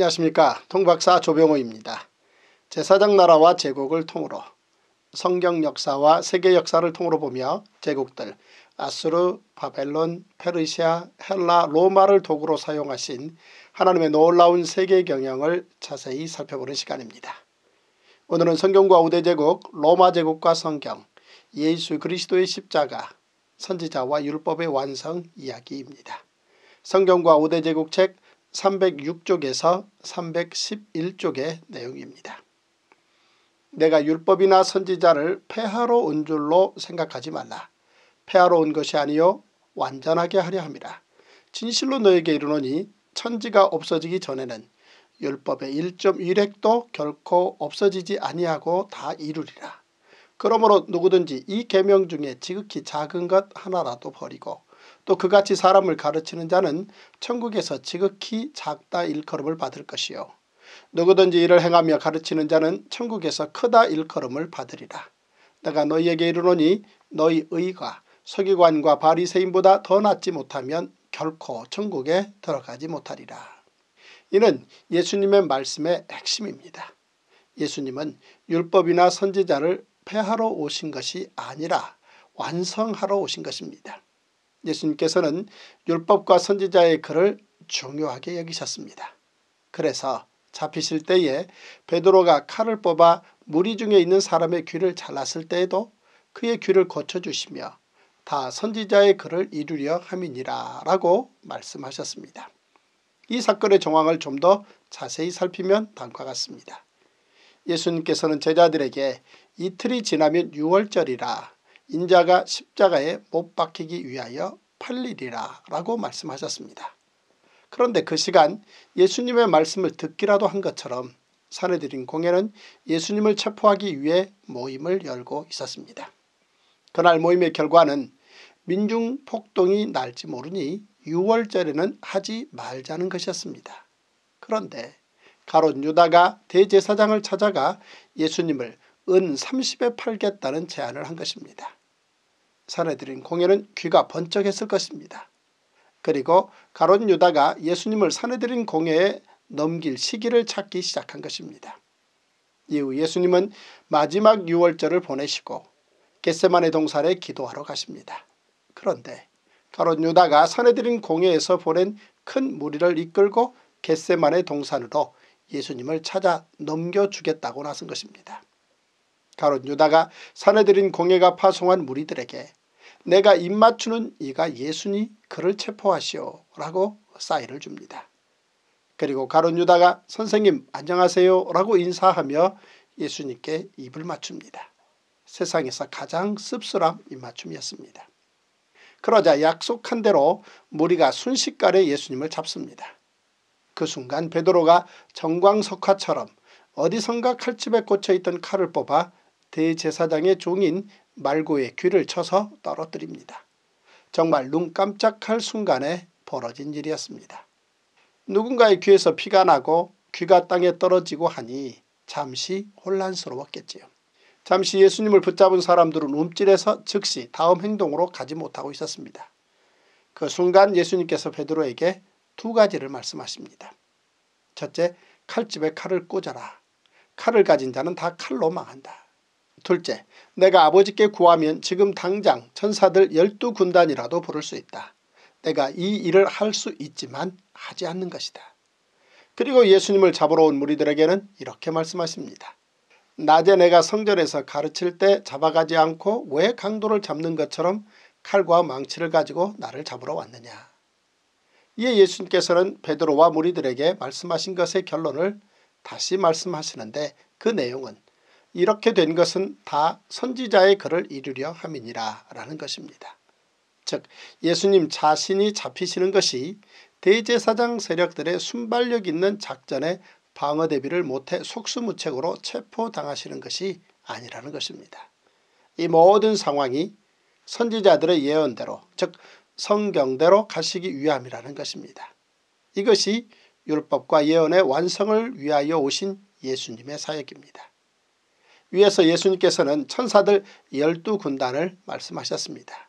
안녕하십니까 통박사 조병호입니다. 제사장 나라와 제국을 통으로 성경 역사와 세계 역사를 통으로 보며 제국들 아수르, 바벨론, 페르시아, 헬라, 로마를 도구로 사용하신 하나님의 놀라운 세계 경영을 자세히 살펴보는 시간입니다. 오늘은 성경과 우대제국, 로마제국과 성경, 예수 그리스도의 십자가, 선지자와 율법의 완성 이야기입니다. 성경과 우대제국 책 306쪽에서 311쪽의 내용입니다. 내가 율법이나 선지자를 폐하러 온 줄로 생각하지 말라. 폐하러 온 것이 아니요 완전하게 하려 함이라. 진실로 너에게 이르노니 천지가 없어지기 전에는 율법의 1.1핵도 결코 없어지지 아니하고 다 이루리라. 그러므로 누구든지 이 계명 중에 지극히 작은 것 하나라도 버리고 또 그같이 사람을 가르치는 자는 천국에서 지극히 작다 일컬음을 받을 것이요 누구든지 이를 행하며 가르치는 자는 천국에서 크다 일컬음을 받으리라. 내가 너희에게 이르노니 너희 의가 서기관과 바리새인보다 더 낫지 못하면 결코 천국에 들어가지 못하리라. 이는 예수님의 말씀의 핵심입니다. 예수님은 율법이나 선지자를 폐하러 오신 것이 아니라 완성하러 오신 것입니다. 예수님께서는 율법과 선지자의 글을 중요하게 여기셨습니다. 그래서 잡히실 때에 베드로가 칼을 뽑아 무리 중에 있는 사람의 귀를 잘랐을 때에도 그의 귀를 고쳐주시며 다 선지자의 글을 이루려 함이니라 라고 말씀하셨습니다. 이 사건의 정황을 좀 더 자세히 살피면 다음과 같습니다. 예수님께서는 제자들에게 이틀이 지나면 6월절이라 인자가 십자가에 못 박히기 위하여 팔리리라 라고 말씀하셨습니다. 그런데 그 시간 예수님의 말씀을 듣기라도 한 것처럼 사내들인 공회는 예수님을 체포하기 위해 모임을 열고 있었습니다. 그날 모임의 결과는 민중 폭동이 날지 모르니 6월절에는 하지 말자는 것이었습니다. 그런데 가롯 유다가 대제사장을 찾아가 예수님을 은 30에 팔겠다는 제안을 한 것입니다. 전해드린 공연은 귀가 번쩍했을 것입니다. 그리고 가롯 유다가 예수님을 산해드린 공회에 넘길 시기를 찾기 시작한 것입니다. 이후 예수님은 마지막 6월절을 보내시고 겟세만의 동산에 기도하러 가십니다. 그런데 가롯 유다가 산해드린 공회에서 보낸 큰 무리를 이끌고 겟세만의 동산으로 예수님을 찾아 넘겨주겠다고 나선 것입니다. 가롯 유다가 산해드린 공회가 파송한 무리들에게 내가 입맞추는 이가 예수니 그를 체포하시오 라고 사인을 줍니다. 그리고 가론 유다가 선생님 안녕하세요 라고 인사하며 예수님께 입을 맞춥니다. 세상에서 가장 씁쓸한 입맞춤이었습니다. 그러자 약속한 대로 무리가 순식간에 예수님을 잡습니다. 그 순간 베드로가 정광석화처럼 어디선가 칼집에 꽂혀있던 칼을 뽑아 대제사장의 종인 말구의 귀를 쳐서 떨어뜨립니다. 정말 눈 깜짝할 순간에 벌어진 일이었습니다. 누군가의 귀에서 피가 나고 귀가 땅에 떨어지고 하니 잠시 혼란스러웠겠지요. 잠시 예수님을 붙잡은 사람들은 움찔해서 즉시 다음 행동으로 가지 못하고 있었습니다. 그 순간 예수님께서 베드로에게 두 가지를 말씀하십니다. 첫째, 칼집에 칼을 꽂아라. 칼을 가진 자는 다 칼로 망한다. 둘째, 내가 아버지께 구하면 지금 당장 천사들 열두 군단이라도 부를 수 있다. 내가 이 일을 할 수 있지만 하지 않는 것이다. 그리고 예수님을 잡으러 온 무리들에게는 이렇게 말씀하십니다. 낮에 내가 성전에서 가르칠 때 잡아가지 않고 왜 강도를 잡는 것처럼 칼과 망치를 가지고 나를 잡으러 왔느냐. 이에 예수님께서는 베드로와 무리들에게 말씀하신 것의 결론을 다시 말씀하시는데 그 내용은 이렇게 된 것은 다 선지자의 글을 이루려 함이니라 라는 것입니다. 즉 예수님 자신이 잡히시는 것이 대제사장 세력들의 순발력 있는 작전에 방어 대비를 못해 속수무책으로 체포당하시는 것이 아니라는 것입니다. 이 모든 상황이 선지자들의 예언대로 즉 성경대로 가시기 위함이라는 것입니다. 이것이 율법과 예언의 완성을 위하여 오신 예수님의 사역입니다. 위에서 예수님께서는 천사들 12군단을 말씀하셨습니다.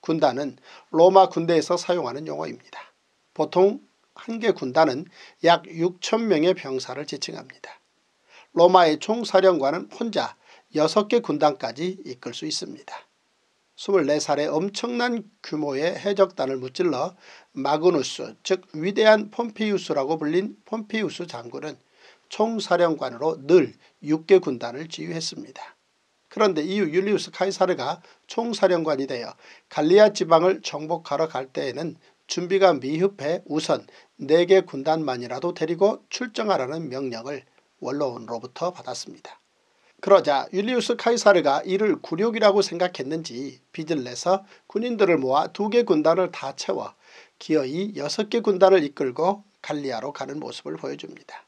군단은 로마 군대에서 사용하는 용어입니다. 보통 한 개 군단은 약 6천명의 병사를 지칭합니다. 로마의 총사령관은 혼자 6개 군단까지 이끌 수 있습니다. 24살에 엄청난 규모의 해적단을 무찔러 마그누스 즉 위대한 폼피우스라고 불린 폼피우스 장군은 총사령관으로 늘 6개 군단을 지휘했습니다. 그런데 이후 율리우스 카이사르가 총사령관이 되어 갈리아 지방을 정복하러 갈 때에는 준비가 미흡해 우선 4개 군단만이라도 데리고 출정하라는 명령을 원로원으로부터 받았습니다. 그러자 율리우스 카이사르가 이를 굴욕이라고 생각했는지 빚을 내서 군인들을 모아 2개 군단을 다 채워 기어이 6개 군단을 이끌고 갈리아로 가는 모습을 보여줍니다.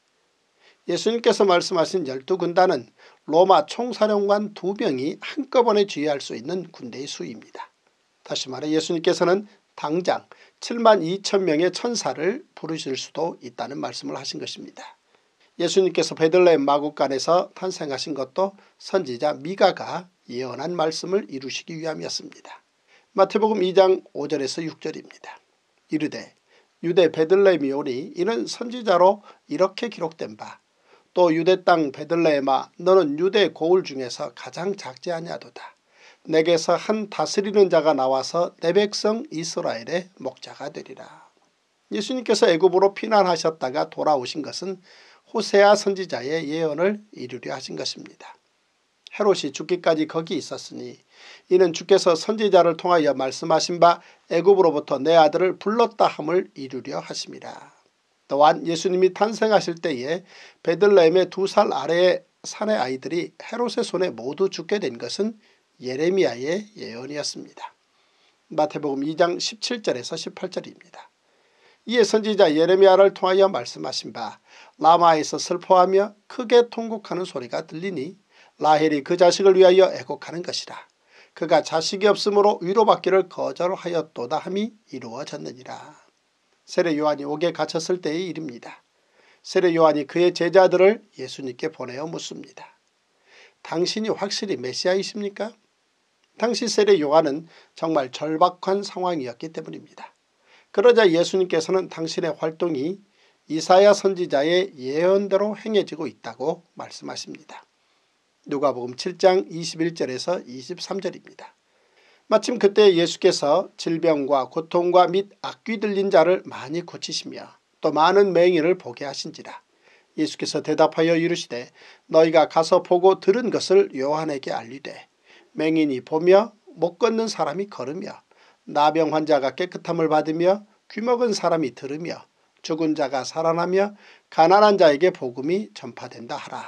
예수님께서 말씀하신 열두 군단은 로마 총사령관 두 명이 한꺼번에 지휘할 수 있는 군대의 수입니다. 다시 말해 예수님께서는 당장 7만 2천 명의 천사를 부르실 수도 있다는 말씀을 하신 것입니다. 예수님께서 베들레헴 마구간에서 탄생하신 것도 선지자 미가가 예언한 말씀을 이루시기 위함이었습니다. 마태복음 2장 5절에서 6절입니다. 이르되 유대 베들레헴이 오니 이는 선지자로 이렇게 기록된 바또 유대 땅 베들레헴아 너는 유대 고울 중에서 가장 작지 아니하도다. 내게서 한 다스리는 자가 나와서 내 백성 이스라엘의 목자가 되리라. 예수님께서 애굽으로 피난하셨다가 돌아오신 것은 호세아 선지자의 예언을 이루려 하신 것입니다. 헤롯이 죽기까지 거기 있었으니 이는 주께서 선지자를 통하여 말씀하신 바 애굽으로부터 내 아들을 불렀다 함을 이루려 하십니다 또한 예수님이 탄생하실 때에 베들레헴의 두 살 아래의 산의 아이들이 헤롯의 손에 모두 죽게 된 것은 예레미야의 예언이었습니다. 마태복음 2장 17절에서 18절입니다. 이에 선지자 예레미야를 통하여 말씀하신 바 라마에서 슬퍼하며 크게 통곡하는 소리가 들리니 라헬이 그 자식을 위하여 애곡하는 것이라. 그가 자식이 없으므로 위로받기를 거절하였도다 함이 이루어졌느니라. 세례 요한이 옥에 갇혔을 때의 일입니다. 세례 요한이 그의 제자들을 예수님께 보내어 묻습니다. 당신이 확실히 메시아이십니까? 당시 세례 요한은 정말 절박한 상황이었기 때문입니다. 그러자 예수님께서는 당신의 활동이 이사야 선지자의 예언대로 행해지고 있다고 말씀하십니다. 누가복음 7장 21절에서 23절입니다. 마침 그때 예수께서 질병과 고통과 및 악귀 들린 자를 많이 고치시며 또 많은 맹인을 보게 하신지라. 예수께서 대답하여 이르시되 너희가 가서 보고 들은 것을 요한에게 알리되 맹인이 보며 못 걷는 사람이 걸으며 나병 환자가 깨끗함을 받으며 귀먹은 사람이 들으며 죽은 자가 살아나며 가난한 자에게 복음이 전파된다 하라.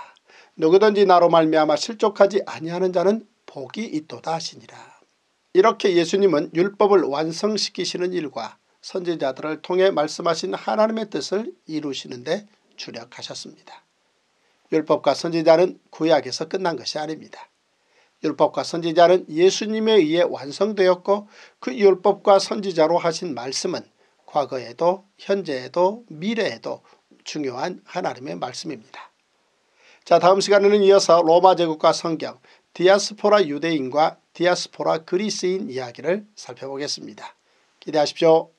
누구든지 나로 말미암아 실족하지 아니하는 자는 복이 있도다 하시니라. 이렇게 예수님은 율법을 완성시키시는 일과 선지자들을 통해 말씀하신 하나님의 뜻을 이루시는데 주력하셨습니다. 율법과 선지자는 구약에서 끝난 것이 아닙니다. 율법과 선지자는 예수님에 의해 완성되었고 그 율법과 선지자로 하신 말씀은 과거에도 현재에도 미래에도 중요한 하나님의 말씀입니다. 자 다음 시간에는 이어서 로마 제국과 성경 디아스포라 유대인과 디아스포라 그리스인 이야기를 살펴보겠습니다. 기대하십시오.